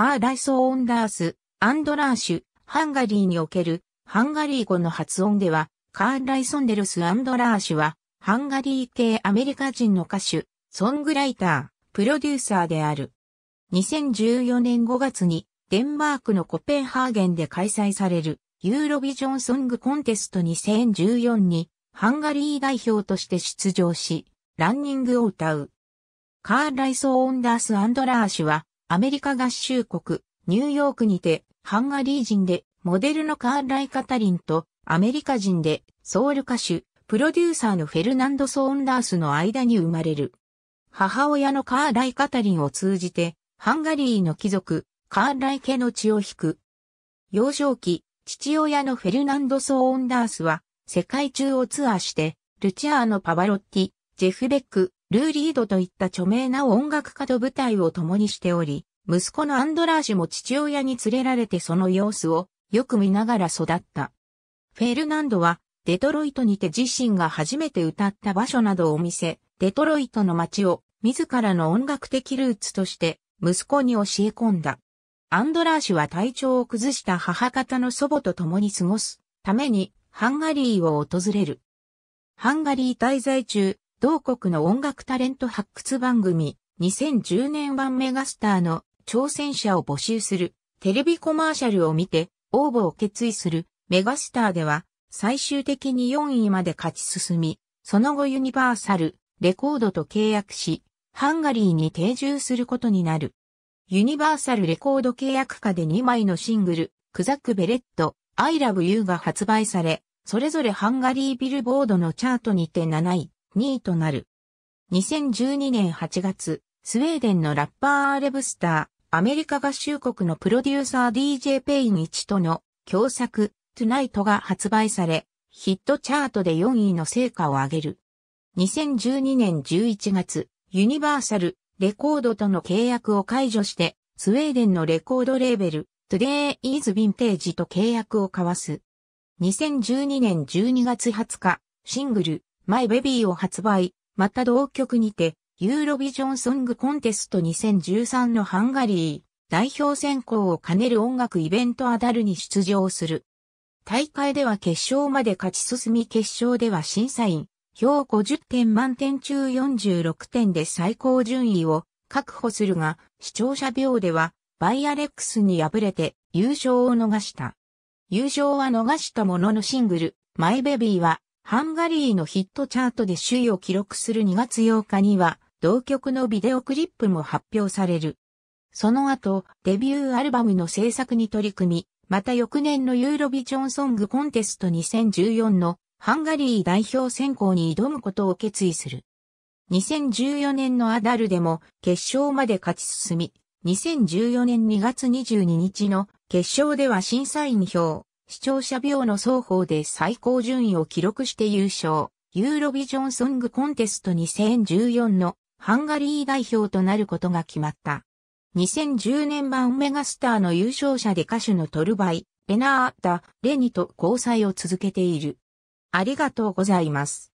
ハーライソー・オンダース、アンドラーシュ、ハンガリーにおける、ハンガリー語の発音では、カーライ・ソンデルス・アンドラーシュは、ハンガリー系アメリカ人の歌手、ソングライター、プロデューサーである。2014年5月に、デンマークのコペンハーゲンで開催される、ユーロビジョンソングコンテスト2014に、ハンガリー代表として出場し、ランニングを歌う。カーライソー・オンダース・アンドラーシュは、アメリカ合衆国、ニューヨークにて、ハンガリー人で、モデルのカーライ・カタリンと、アメリカ人で、ソウル歌手、プロデューサーのフェルナンド・ソーンダースの間に生まれる。母親のカーライ・カタリンを通じて、ハンガリーの貴族、カーライ家の血を引く。幼少期、父親のフェルナンド・ソーンダースは、世界中をツアーして、ルチアーノ・パバロッティ、ジェフ・ベック、ルー・リードといった著名な音楽家と舞台を共にしており、息子のアンドラーシも父親に連れられてその様子をよく見ながら育った。フェルナンドはデトロイトにて自身が初めて歌った場所などを見せ、デトロイトの街を自らの音楽的ルーツとして息子に教え込んだ。アンドラーシは体調を崩した母方の祖母と共に過ごすためにハンガリーを訪れる。ハンガリー滞在中、同国の音楽タレント発掘番組、2010年版メガスターの挑戦者を募集する、テレビコマーシャルを見て、応募を決意する、メガスターでは、最終的に4位まで勝ち進み、その後ユニバーサル、レコードと契約し、ハンガリーに定住することになる。ユニバーサルレコード契約下で2枚のシングル、クザック・ベレット、I Love You が発売され、それぞれハンガリービルボードのチャートにて7位、2位となる。2012年8月、スウェーデンのラッパーアーレブスター、アメリカ合衆国のプロデューサー DJ ペイン1との共作、トゥナイトが発売され、ヒットチャートで4位の成果を上げる。2012年11月、ユニバーサル、レコードとの契約を解除して、スウェーデンのレコードレーベル、トゥデイイズ・ヴィンテージと契約を交わす。2012年12月20日、シングル、マイベビーを発売、また同曲にて、ユーロビジョンソングコンテスト2013のハンガリー代表選考を兼ねる音楽イベントアダルに出場する。大会では決勝まで勝ち進み決勝では審査員、票50点満点中46点で最高順位を確保するが、視聴者秒ではバイアレックスに敗れて優勝を逃した。優勝は逃したもののシングル、マイベビーはハンガリーのヒットチャートで首位を記録する2月8日には、同曲のビデオクリップも発表される。その後、デビューアルバムの制作に取り組み、また翌年のユーロビジョンソングコンテスト2014のハンガリー代表選考に挑むことを決意する。2014年のアダルでも決勝まで勝ち進み、2014年2月22日の決勝では審査員票、視聴者秒の双方で最高順位を記録して優勝、ユーロビジョンソングコンテスト2014のハンガリー代表となることが決まった。2010年版メガスターの優勝者で歌手のトルバイ、ベナータ・レニと交際を続けている。ありがとうございます。